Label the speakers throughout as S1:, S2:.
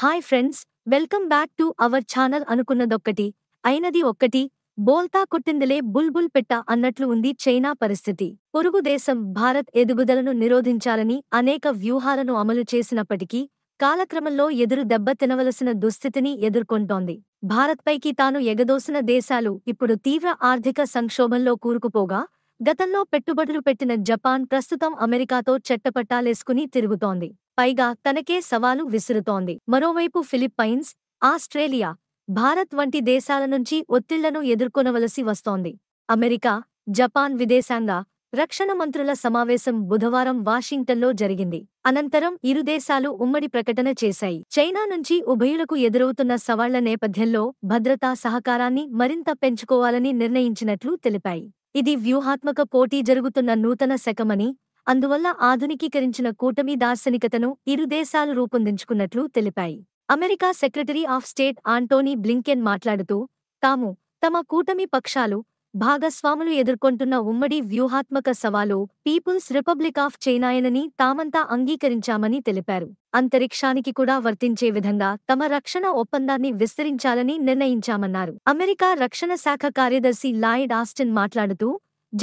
S1: hi friends welcome back to our channel అనుకున్నదొక్కటి అయినది ఒక్కటి బోల్తా కొట్టిందలే బుల్బుల్ పెట్ట అన్నట్లు ఉంది చైనా పరిస్థితి పొరుగు దేశం భారత్ ఎదుగుదలను నిరోధించాలని అనేక వ్యూహాలను అమలు చేసినప్పటికీ కాలక్రమంలో ఎదురు దెబ్బ తినవలసిన దుస్థితిని ఎదుర్కొంటోంది భారత్పైకి తాను ఎగదోసిన దేశాలు ఇప్పుడు తీవ్ర ఆర్థిక సంక్షోభంలో కూరుకుపోగా గతంలో పెట్టుబడులు పెట్టిన జపాన్ ప్రస్తుతం అమెరికాతో చెట్టపట్టాలేసుకుని తిరుగుతోంది పైగా తనకే సవాలు విసురుతోంది మరోవైపు ఫిలిప్పైన్స్ ఆస్ట్రేలియా భారత్ వంటి దేశాల నుంచి ఒత్తిళ్లను ఎదుర్కొనవలసి వస్తోంది అమెరికా జపాన్ విదేశాంగ రక్షణ మంత్రుల సమావేశం బుధవారం వాషింగ్టన్లో జరిగింది అనంతరం ఇరు దేశాలు ఉమ్మడి ప్రకటన చేశాయి చైనా నుంచి ఉభయులకు ఎదురవుతున్న సవాళ్ల నేపథ్యంలో భద్రతా సహకారాన్ని మరింత పెంచుకోవాలని నిర్ణయించినట్లు తెలిపాయి ఇది వ్యూహాత్మక పోటీ జరుగుతున్న నూతన శకమని అందువల్ల ఆధునికీకరించిన కూటమి దార్శనికతను ఇరు దేశాలు రూపొందించుకున్నట్లు తెలిపాయి America secretary of state Antony Blinken మాట్లాడుతూ తాము తమ కూటమి పక్షాలు భాగస్వాములు ఎదుర్కొంటున్న ఉమ్మడి వ్యూహాత్మక సవాలు పీపుల్స్ రిపబ్లిక్ ఆఫ్ చైనాయనని తామంతా అంగీకరించామని తెలిపారు అంతరిక్షానికి కూడా వర్తించే విధంగా తమ రక్షణ ఒప్పందాన్ని విస్తరించాలని నిర్ణయించామన్నారు అమెరికా రక్షణ శాఖ కార్యదర్శి లాయిడ్ ఆస్టిన్ మాట్లాడుతూ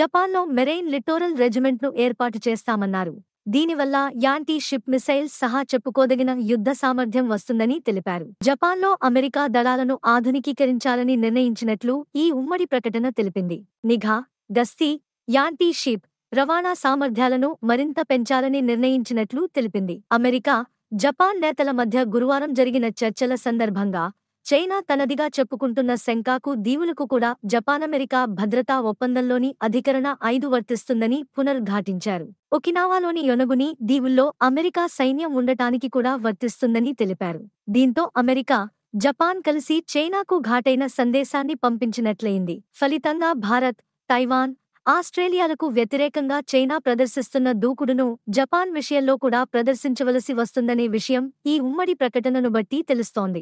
S1: జపాన్లో మెరైన్ లిటోరల్ రెజిమెంట్ను ఏర్పాటు చేస్తామన్నారు దీనివల్ల యాంటీ షిప్ మిసైల్స్ సహా చెప్పుకోదగిన యుద్ధ సామర్థ్యం వస్తుందని తెలిపారు జపాన్లో అమెరికా దళాలను ఆధునికీకరించాలని నిర్ణయించినట్లు ఈ ఉమ్మడి ప్రకటన తెలిపింది నిఘా గస్తీ యాంటీ షిప్ రవాణా సామర్థ్యాలను మరింత పెంచాలని నిర్ణయించినట్లు తెలిపింది అమెరికా జపాన్ నేతల మధ్య గురువారం జరిగిన చర్చల సందర్భంగా చైనా తనదిగా చెప్పుకుంటున్న శంకాకు దీవులకు కూడా జపానమెరికా భద్రతా ఒప్పందంలోని అధికరణ ఐదు వర్తిస్తుందని పునర్ఘాటించారు ఒకినావాలోని యొనగుని దీవుల్లో అమెరికా సైన్యం ఉండటానికి కూడా వర్తిస్తుందని తెలిపారు దీంతో అమెరికా జపాన్ కలిసి చైనాకు ఘాటైన సందేశాన్ని పంపించినట్లయింది ఫలితంగా భారత్ తైవాన్ ఆస్ట్రేలియాలకు వ్యతిరేకంగా చైనా ప్రదర్శిస్తున్న దూకుడును జపాన్ విషయంలో కూడా ప్రదర్శించవలసి వస్తుందనే విషయం ఈ ఉమ్మడి ప్రకటనను బట్టి తెలుస్తోంది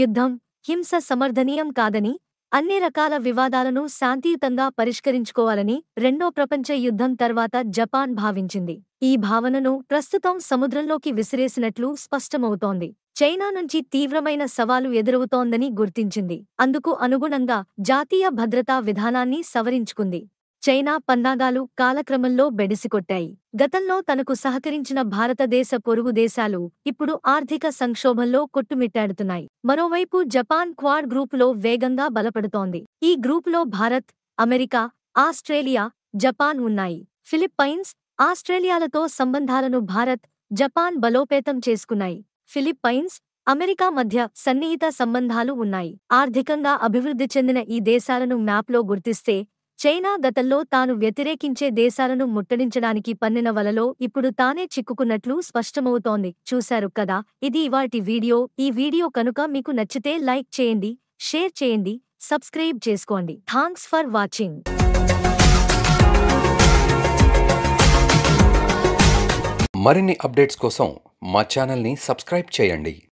S1: యుద్ధం హింస సమర్థనీయం కాదని అన్ని రకాల వివాదాలను శాంతియుతంగా పరిష్కరించుకోవాలని రెండో ప్రపంచ యుద్ధం తర్వాత జపాన్ భావించింది ఈ భావనను ప్రస్తుతం సముద్రంలోకి విసిరేసినట్లు స్పష్టమవుతోంది చైనా నుంచి తీవ్రమైన సవాలు ఎదురవుతోందని గుర్తించింది అందుకు అనుగుణంగా జాతీయ భద్రతా విధానాన్ని సవరించుకుంది చైనా పన్నాగాలు కాలక్రమంలో బెడిసికొట్టాయి గతంలో తనకు సహకరించిన భారతదేశ పొరుగు దేశాలు ఇప్పుడు ఆర్థిక సంక్షోభంలో కొట్టుమిట్టాడుతున్నాయి మరోవైపు జపాన్ క్వాడ్ గ్రూపులో వేగంగా బలపడుతోంది ఈ గ్రూపులో భారత్ అమెరికా ఆస్ట్రేలియా జపాన్ ఉన్నాయి ఫిలిప్పైన్స్ ఆస్ట్రేలియాలతో సంబంధాలను భారత్ జపాన్ బలోపేతం చేసుకున్నాయి ఫిలిప్పైన్స్ అమెరికా మధ్య సన్నిహిత సంబంధాలు ఉన్నాయి ఆర్థికంగా అభివృద్ధి చెందిన ఈ దేశాలను మ్యాప్లో గుర్తిస్తే చైనా గతంలో తాను వ్యతిరేకించే దేశాలను ముట్టడించడానికి పన్నిన వలలో ఇప్పుడు తానే చిక్కుకున్నట్లు స్పష్టమవుతోంది చూశారు కదా ఇది ఇవాటి వీడియో ఈ వీడియో కనుక మీకు నచ్చితే లైక్ చేయండి షేర్ చేయండి సబ్స్క్రైబ్ చేసుకోండి థాంక్స్ ఫర్ వాచింగ్ మరిన్ని అప్డేట్స్ కోసం మా సబ్స్క్రైబ్ చేయండి